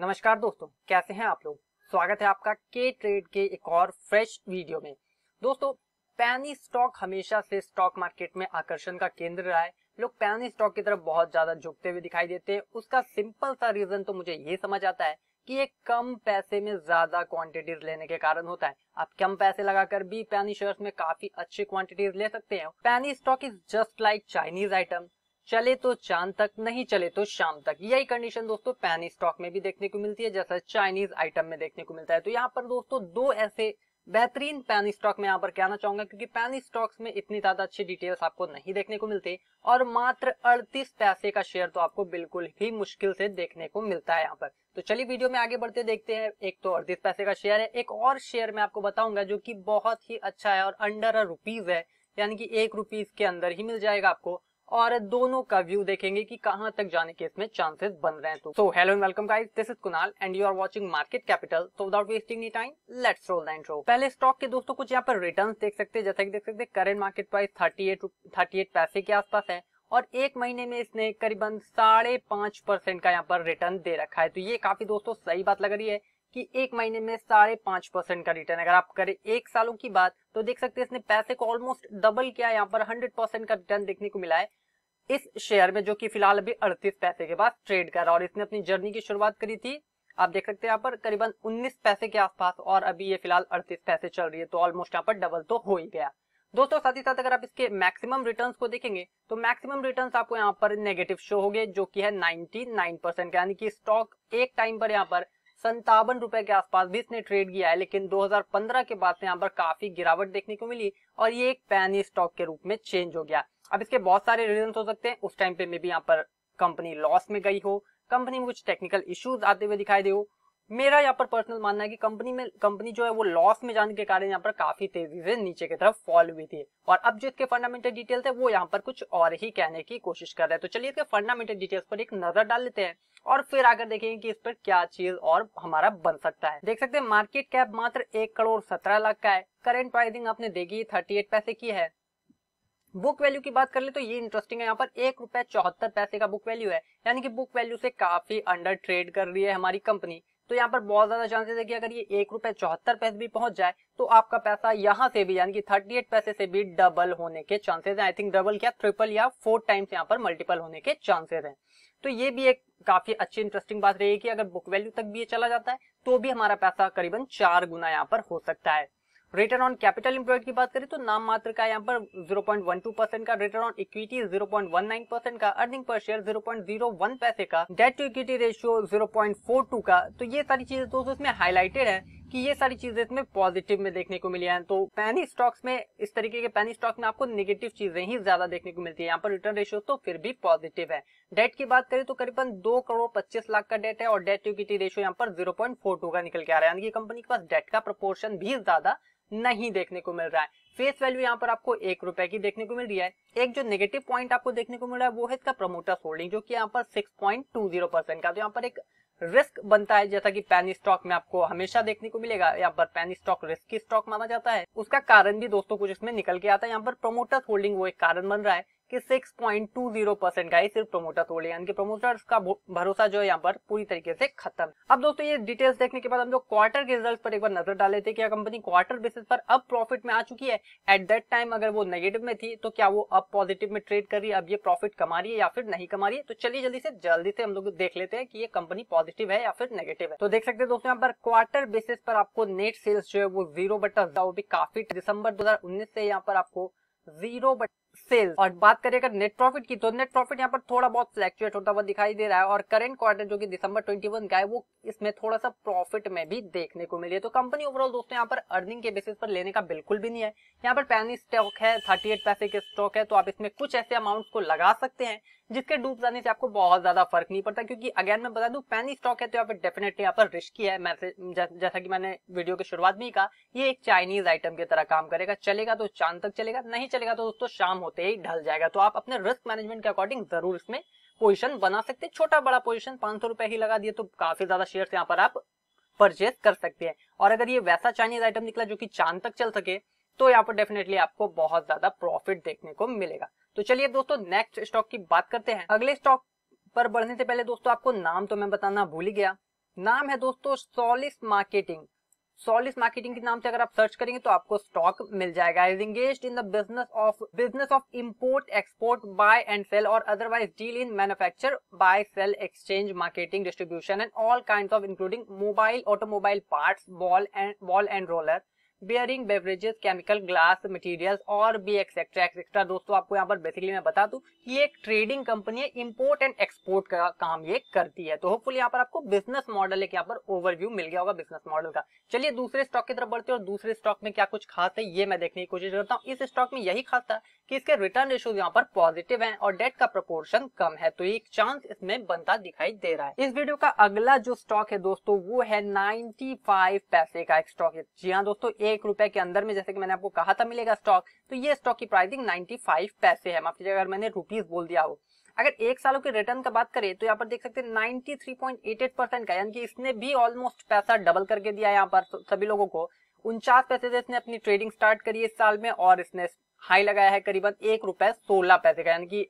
नमस्कार दोस्तों कैसे हैं आप लोग स्वागत है आपका के ट्रेड के एक और फ्रेश वीडियो में दोस्तों पैनी स्टॉक हमेशा से स्टॉक मार्केट में आकर्षण का केंद्र रहा है लोग पैनी स्टॉक की तरफ बहुत ज्यादा झुकते हुए दिखाई देते हैं उसका सिंपल सा रीजन तो मुझे ये समझ आता है कि ये कम पैसे में ज्यादा क्वांटिटीज लेने के कारण होता है आप कम पैसे लगाकर भी पैनी शेयर्स में काफी अच्छी क्वांटिटीज ले सकते हैं penny stock is just like Chinese item चले तो चांद तक नहीं चले तो शाम तक यही कंडीशन दोस्तों पैन स्टॉक में भी देखने को मिलती है जैसा चाइनीज आइटम में देखने को मिलता है तो यहाँ पर दोस्तों दो ऐसे बेहतरीन पैन स्टॉक में यहाँ पर कहना चाहूंगा क्योंकि पैन स्टॉक्स में इतनी ज्यादा अच्छी डिटेल्स आपको नहीं देखने को मिलते और मात्र 38 पैसे का शेयर तो आपको बिल्कुल ही मुश्किल से देखने को मिलता है यहाँ पर तो चलिए वीडियो में आगे बढ़ते देखते हैं एक तो अड़तीस पैसे का शेयर है एक और शेयर मैं आपको बताऊंगा जो की बहुत ही अच्छा है और अंडर अ रुपीज है यानी कि एक रुपीज के अंदर ही मिल जाएगा आपको और दोनों का व्यू देखेंगे कि कहां तक जाने के इसमें चांसेस बन रहे हैं तो so hello and welcome guys this is Kunal and you are watching market capital so without wasting any time let's roll the intro पहले स्टॉक के दोस्तों कुछ यहाँ पर रिटर्न देख सकते हैं जैसा कि देख सकते हैं current market price thirty eight thirty eight पैसे के आसपास है और एक महीने में इसने करीबन साढ़े पांच परसेंट का यहाँ पर रिटर्न दे रखा है तो ये काफी दोस्तों सही बात लग रही है कि एक महीने में साढ़े पांच परसेंट का रिटर्न अगर आप करें एक सालों की बात तो देख सकते हैं इसने पैसे को ऑलमोस्ट डबल किया यहाँ पर हंड्रेड परसेंट का रिटर्न देखने को मिला है इस शेयर में जो कि फिलहाल अभी अड़तीस पैसे के बाद ट्रेड कर रहा है और इसने अपनी जर्नी की शुरुआत करी थी आप देख सकते हैं यहाँ पर करीबन 19 पैसे के आसपास और अभी ये फिलहाल 38 पैसे चल रही है तो ऑलमोस्ट यहाँ पर डबल तो हो ही गया दोस्तों साथ ही साथ अगर आप इसके मैक्सिमम रिटर्न्स को देखेंगे तो मैक्सिमम रिटर्न्स आपको यहाँ पर नेगेटिव शो हो गए जो कि है 99 परसेंट यानी कि स्टॉक एक टाइम पर यहाँ पर संतावन रुपए के आसपास भी इसने ट्रेड किया है लेकिन 2015 के बाद से यहाँ पर काफी गिरावट देखने को मिली और ये एक पैनी स्टॉक के रूप में चेंज हो गया अब इसके बहुत सारे रीजन हो सकते हैं उस टाइम पे मे भी यहाँ पर कंपनी लॉस में गई हो कंपनी में कुछ टेक्निकल इश्यूज आते हुए दिखाई दे हो मेरा यहाँ पर पर्सनल मानना है कि कंपनी में कंपनी जो है वो लॉस में जाने के कारण यहाँ पर काफी तेजी से नीचे की तरफ फॉल हुई थी और अब जो इसके फंडामेंटल डिटेल्स है वो यहाँ पर कुछ और ही कहने की कोशिश कर रहे हैं तो चलिए इसके फंडामेंटल डिटेल्स पर एक नजर डाल लेते हैं और फिर आकर देखेंगे कि इस पर क्या चीज और हमारा बन सकता है देख सकते हैं मार्केट कैप मात्र एक करोड़ सत्रह लाख का है करेंट प्राइसिंग आपने देखी थर्टी एट पैसे की है बुक वैल्यू की बात कर ले तो ये इंटरेस्टिंग है यहाँ पर एक रुपए चौहत्तर पैसे का बुक वैल्यू है यानी कि बुक वैल्यू से काफी अंडर ट्रेड कर रही है हमारी कंपनी तो यहाँ पर बहुत ज्यादा चांसेस है कि अगर ये एक रुपए चौहत्तर पैसे भी पहुंच जाए तो आपका पैसा यहाँ से भी यानी कि थर्टी एट पैसे से भी डबल होने के चांसेस हैं आई थिंक डबल क्या ट्रिपल या फोर टाइम्स यहाँ पर मल्टीपल होने के चांसेस हैं तो ये भी एक काफी अच्छी इंटरेस्टिंग बात रही है कि अगर बुक वैल्यू तक भी ये चला जाता है तो भी हमारा पैसा करीबन चार गुना यहाँ पर हो सकता है रिटर्न ऑन कैपिटल इंप्लॉयड की बात करें तो नाम मात्र का यहाँ पर 0.12 परसेंट का रिटर्न ऑन इक्विटी 0.19 परसेंट का अर्निंग पर शेयर 0.01 पैसे का डेट टू इक्विटी रेशियो 0.42 का तो ये सारी चीजें दोस्तों इसमें हाईलाइटेड है कि ये सारी चीजें इसमें पॉजिटिव में देखने को मिली हैं तो पैनी स्टॉक्स में इस तरीके के पैनी स्टॉक में आपको निगेटिव चीजें ही ज्यादा देखने को मिलती है यहाँ पर रिटर्न रेशियो तो फिर भी पॉजिटिव है डेट की बात करें तो करीबन दो करोड़ पच्चीस लाख का डेट है और डेट इक्विटी रेशियो यहाँ पर जीरो पॉइंट फोर टू का निकल के आ रहा है यानी कि कंपनी के पास डेट का प्रपोर्शन भी ज्यादा नहीं देखने को मिल रहा है फेस वैल्यू यहाँ पर आपको एक रुपए की देखने को मिल रही है एक जो नेगेटिव पॉइंट आपको देखने को मिल रहा है वो है इसका प्रमोटर्स होल्डिंग जो कि यहाँ पर 6.20 परसेंट का तो यहाँ पर एक रिस्क बनता है जैसा कि पैन स्टॉक में आपको हमेशा देखने को मिलेगा यहाँ पर पैन स्टॉक रिस्क स्टॉक माना जाता है उसका कारण भी दोस्तों कुछ इसमें निकल के आता है यहाँ पर प्रोमोटर्स होल्डिंग वो एक कारण बन रहा है कि 6.20 परसेंट का ही सिर्फ प्रोमोटर तोड़े यानी कि प्रमोटर्स का भरोसा जो है यहाँ पर पूरी तरीके से खत्म अब दोस्तों ये डिटेल्स देखने के बाद हम लोग क्वार्टर के रिजल्ट पर एक बार नजर डाल लेते हैं क्या कंपनी क्वार्टर बेसिस पर अब प्रॉफिट में आ चुकी है एट दैट टाइम अगर वो नेगेटिव में थी तो क्या वो अब पॉजिटिव में ट्रेड कर रही है अब ये प्रॉफिट कमा रही है या फिर नहीं कमा रही है तो चलिए जल्दी से जल्दी से हम लोग देख लेते हैं कि ये कंपनी पॉजिटिव है या फिर नेगेटिव है तो देख सकते हैं दोस्तों यहाँ पर क्वार्टर बेसिस पर आपको नेट सेल्स जो है वो जीरो बटा भी काफी दिसंबर दो से यहाँ पर आपको जीरो बट सेल्स और बात करें अगर नेट प्रॉफिट की तो नेट प्रॉफिट यहाँ पर थोड़ा बहुत फ्लैक्चुएट होता हुआ दिखाई दे रहा है और करंट क्वार्टर जो कि दिसंबर 21 का है वो इसमें थोड़ा सा प्रॉफिट में भी देखने को मिली है तो कंपनी ओवरऑल दोस्तों यहाँ पर अर्निंग के बेसिस पर लेने का बिल्कुल भी नहीं है यहाँ पर पैनी स्टॉक है थर्टी पैसे के स्टॉक है तो आप इसमें कुछ ऐसे अमाउंट को लगा सकते हैं जिसके डूब जाने से आपको बहुत ज्यादा फर्क नहीं पड़ता क्योंकि अगेन मैं बता दूं पैनी स्टॉक है तो यहाँ पर डेफिनेटली यहाँ पर रिस्की है जैसा कि मैंने वीडियो की शुरुआत में ही कहा ये एक चाइनीज आइटम की तरह काम करेगा चलेगा तो चांद तक चलेगा नहीं चलेगा तो दोस्तों शाम होते ही ढल जाएगा तो आप अपने रिस्क मैनेजमेंट के अकॉर्डिंग जरूर इसमें पोजिशन बना सकते हैं छोटा बड़ा पोजिशन पांच सौ रुपए ही लगा दिए तो काफी ज्यादा शेयर यहाँ पर आप परचेज कर सकते हैं और अगर ये वैसा चाइनीज आइटम निकला जो कि चांद तक चल सके तो यहाँ पर डेफिनेटली आपको बहुत ज्यादा प्रॉफिट देखने को मिलेगा तो चलिए दोस्तों नेक्स्ट स्टॉक की बात करते हैं अगले स्टॉक पर बढ़ने से पहले दोस्तों आपको नाम तो मैं बताना भूल ही गया नाम है दोस्तों सोलिस मार्केटिंग सॉलिस मार्केटिंग के नाम से अगर आप सर्च करेंगे तो आपको स्टॉक मिल जाएगा is engage in the business of business of import export buy and sell और otherwise deal in manufacture buy sell exchange marketing distribution and all kind of including mobile automobile part ball and ball and roller bearing beverages chemical glass materials और भी etcetera etcetera दोस्तों आपको यहाँ पर basically मैं बता दू ये एक ट्रेडिंग कंपनी है इम्पोर्ट एंड एक्सपोर्ट का काम ये करती है तो होपफुल यहाँ पर आपको बिजनेस मॉडल एक यहाँ पर ओवरव्यू मिल गया होगा बिजनेस मॉडल का चलिए दूसरे स्टॉक की तरफ बढ़ते हैं और दूसरे स्टॉक में क्या कुछ खास है ये मैं देखने की कोशिश करता हूँ इस स्टॉक में यही खास था कि इसके रिटर्न रेशोज यहाँ पर पॉजिटिव है और डेट का प्रपोर्शन कम है तो एक चांस इसमें बनता दिखाई दे रहा है इस वीडियो का अगला जो स्टॉक है दोस्तों वो है नाइनटी फाइव पैसे का एक स्टॉक है जी हाँ दोस्तों एक एक रुपए के अंदर में जैसे कि मैंने आपको कहा था मिलेगा स्टॉक तो ये स्टॉक की प्राइसिंग 95 पैसे है माफी अगर मैंने रुपीज बोल दिया हो अगर एक सालों के रिटर्न का बात करें तो यहाँ पर देख सकते हैं 93.88 परसेंट का यानी कि इसने भी ऑलमोस्ट पैसा डबल करके दिया यहाँ पर सभी लोगों को उनचास पैसे से इसने अपनी ट्रेडिंग स्टार्ट करी इस साल में और इसने हाई लगाया है करीबन एक रुपए सोलह पैसे का यानी कि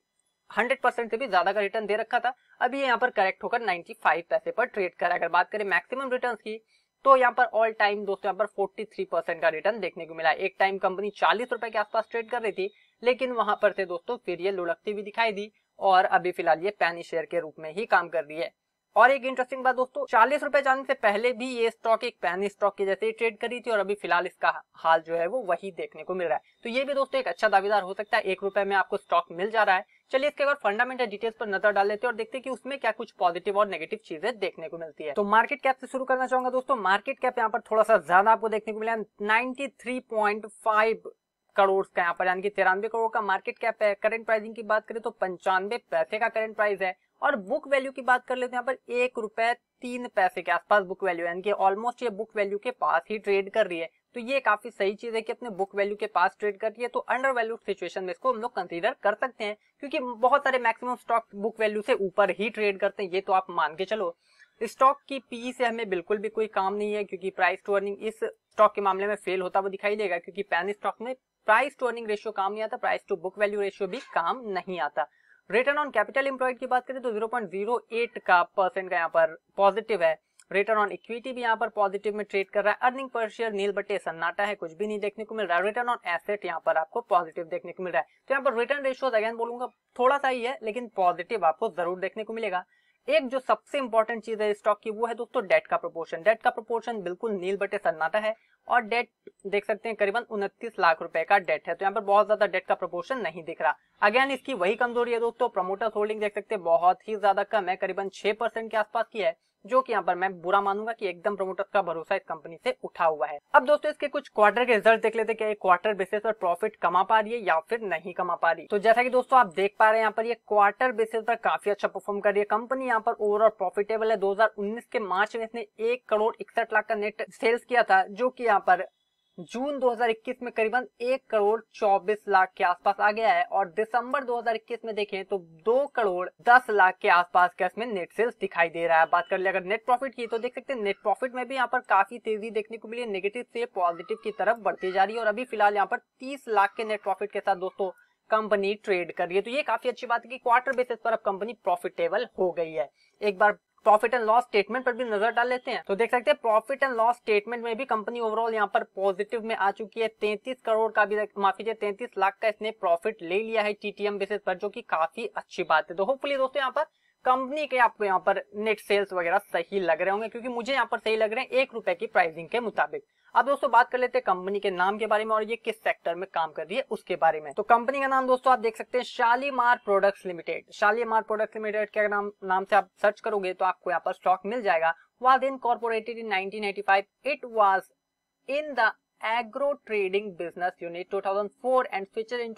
हंड्रेड परसेंट से भी ज्यादा का रिटर्न दे रखा था अभी यहाँ पर करेक्ट होकर 95 पैसे पर ट्रेड करा अगर बात करें मैक्सिमम रिटर्न की तो यहाँ पर ऑल टाइम दोस्तों यहाँ पर 43 परसेंट का रिटर्न देखने को मिला एक टाइम कंपनी चालीस रुपए के आसपास ट्रेड कर रही थी लेकिन वहां पर से दोस्तों फिर ये लुढ़कती हुई दिखाई दी और अभी फिलहाल ये पैनी शेयर के रूप में ही काम कर रही है और एक इंटरेस्टिंग बात दोस्तों चालीस रुपए जाने से पहले भी ये स्टॉक एक पैनी स्टॉक की जैसे ही ट्रेड करी थी और अभी फिलहाल इसका हाल जो है वो वही देखने को मिल रहा है तो ये भी दोस्तों एक अच्छा दावेदार हो सकता है एक रुपए में आपको स्टॉक मिल जा रहा है चलिए इसके अगर फंडामेंटल डिटेल्स पर नजर डाल लेते हैं और देखते हैं कि उसमें क्या कुछ पॉजिटिव और नेगेटिव चीजें देखने को मिलती है तो मार्केट कैप से शुरू करना चाहूंगा दोस्तों मार्केट कैप यहाँ पर थोड़ा सा ज्यादा आपको देखने को मिला ninety three point five crore का यहाँ पर यानी कि तिरानवे करोड़ का मार्केट कैप है करंट प्राइसिंग की बात करें तो पंचानवे पैसे का करंट प्राइस है और बुक वैल्यू की बात कर लेते हैं यहाँ पर एक रुपए तीन पैसे के आसपास बुक वैल्यू है ऑलमोस्ट ये बुक वैल्यू के पास ही ट्रेड कर रही है तो ये काफी सही चीज है कि अपने बुक वैल्यू के पास ट्रेड कर रही है तो अंडर वैल्यू सिचुएशन में इसको हम लोग कंसीडर कर सकते हैं क्योंकि बहुत सारे मैक्सिमम स्टॉक बुक वैल्यू से ऊपर ही ट्रेड करते हैं ये तो आप मान के चलो स्टॉक की पी से हमें बिल्कुल भी कोई काम नहीं है क्योंकि प्राइस टू अर्निंग इस स्टॉक के मामले में फेल होता हुआ दिखाई देगा क्योंकि पैन स्टॉक में प्राइस टू अर्निंग रेशियो काम नहीं आता price to book value ratio भी काम नहीं आता रिटर्न ऑन कैपिटल इंप्लॉयड की बात करें तो जीरो जीरो पॉइंट एट का परसेंट का यहाँ पर पॉजिटिव है रिटर्न ऑन इक्विटी भी यहाँ पर पॉजिटिव में ट्रेड कर रहा है अर्निंग पर शेयर नील बट्टे सन्नाटा है कुछ भी नहीं देखने को मिल रहा है रिटर्न ऑन एसेट यहाँ पर आपको पॉजिटिव देखने को मिल रहा है तो यहाँ पर रिटर्न रेशियोज अगेन बोलूंगा थोड़ा सा ही है लेकिन पॉजिटिव आपको जरूर देखने को मिलेगा एक जो सबसे इंपॉर्टेंट चीज है स्टॉक की वो है दोस्तों डेट का प्रोपोर्शन डेट का प्रोपोर्शन बिल्कुल नील बटे सन्नाटा है और डेट देख सकते हैं करीबन उनतीस लाख रुपए का डेट है तो यहाँ पर बहुत ज्यादा डेट का प्रोपोर्शन नहीं दिख रहा अगेन इसकी वही कमजोरी है दोस्तों प्रमोटर्स होल्डिंग देख सकते हैं बहुत ही ज्यादा कम है करीबन छह परसेंट के आसपास की है जो कि यहाँ पर मैं बुरा मानूंगा कि एकदम प्रमोटर्स का भरोसा इस कंपनी से उठा हुआ है अब दोस्तों इसके कुछ क्वार्टर के रिजल्ट देख लेते क्या क्वार्टर बेसिस पर प्रॉफिट कमा पा रही है या फिर नहीं कमा पा रही तो जैसा कि दोस्तों आप देख पा रहे हैं यहाँ पर ये क्वार्टर बेसिस पर काफी अच्छा परफॉर्म कर रही है कंपनी यहाँ पर ओवरऑल प्रॉफिटेबल है दो के मार्च में इसने एक करोड़ इकसठ लाख का नेट सेल्स किया था जो की यहाँ पर जून 2021 में करीबन एक करोड़ 24 लाख के आसपास आ गया है और दिसंबर 2021 में देखें तो दो करोड़ 10 लाख के आसपास का इसमें नेट सेल्स दिखाई दे रहा है बात कर ले अगर नेट प्रॉफिट की तो देख सकते हैं नेट प्रॉफिट में भी यहाँ पर काफी तेजी देखने को मिली है नेगेटिव से पॉजिटिव की तरफ बढ़ती जा रही है और अभी फिलहाल यहाँ पर तीस लाख के नेट प्रॉफिट के साथ दोस्तों कंपनी ट्रेड कर रही है तो ये काफी अच्छी बात है कि क्वार्टर बेसिस पर अब कंपनी प्रॉफिटेबल हो गई है एक बार प्रॉफिट एंड लॉस स्टेटमेंट पर भी नजर डाल लेते हैं तो देख सकते हैं प्रॉफिट एंड लॉस स्टेटमेंट में भी कंपनी ओवरऑल यहाँ पर पॉजिटिव में आ चुकी है तैतीस करोड़ का भी माफी चाहिए तैतीस लाख का इसने प्रॉफिट ले लिया है टीटीएम बेसिस पर जो की काफी अच्छी बात है तो होपफुली दोस्तों यहाँ पर कंपनी के आपको यहाँ पर नेट सेल्स वगैरह सही लग रहे होंगे क्योंकि मुझे यहाँ पर सही लग रहे हैं एक रुपए की प्राइसिंग के मुताबिक अब दोस्तों बात कर लेते हैं कंपनी के नाम के बारे में और ये किस सेक्टर में काम कर रही है उसके बारे में तो कंपनी का नाम दोस्तों आप देख सकते हैं Shalimar products limited Shalimar products limited के नाम नाम से आप सर्च करोगे तो आपको यहाँ पर स्टॉक मिल जाएगा was corporated in nineteen it was in the agro trading business unit two and future in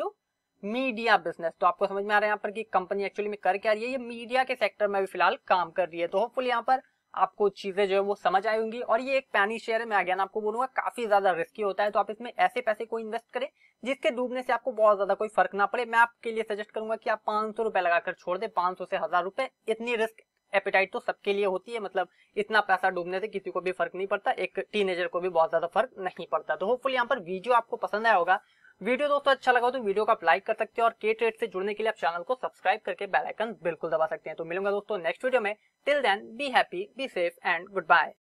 media business तो आपको समझ में आ रहा है यहाँ पर कि कंपनी एक्चुअली में करके आ रही है ये मीडिया के सेक्टर में भी फिलहाल काम कर रही है तो होपफुल यहाँ पर आपको चीजें जो है वो समझ आएंगी और ये एक पैनी शेयर है मैं अगेन आपको बोलूंगा काफी ज्यादा रिस्की होता है तो आप इसमें ऐसे पैसे को इन्वेस्ट करें जिसके डूबने से आपको बहुत ज्यादा कोई फर्क ना पड़े मैं आपके लिए सजेस्ट करूंगा कि आप पांच सौ रुपए लगाकर छोड़ दे पांच सौ से हजार रुपए इतनी रिस्क एपिटाइट तो सबके लिए होती है मतलब इतना पैसा डूबने से किसी को भी फर्क नहीं पड़ता एक टीनेजर को भी बहुत ज्यादा फर्क नहीं पड़ता तो होपफुल यहाँ पर वीडियो आपको पसंद आया होगा वीडियो दोस्तों अच्छा लगा तो वीडियो को आप लाइक कर सकते हैं और के ट्रेड से जुड़ने के लिए आप चैनल को सब्सक्राइब करके बेल आइकन बिल्कुल दबा सकते हैं तो मिलूंगा दोस्तों नेक्स्ट वीडियो में till then be happy be safe and good bye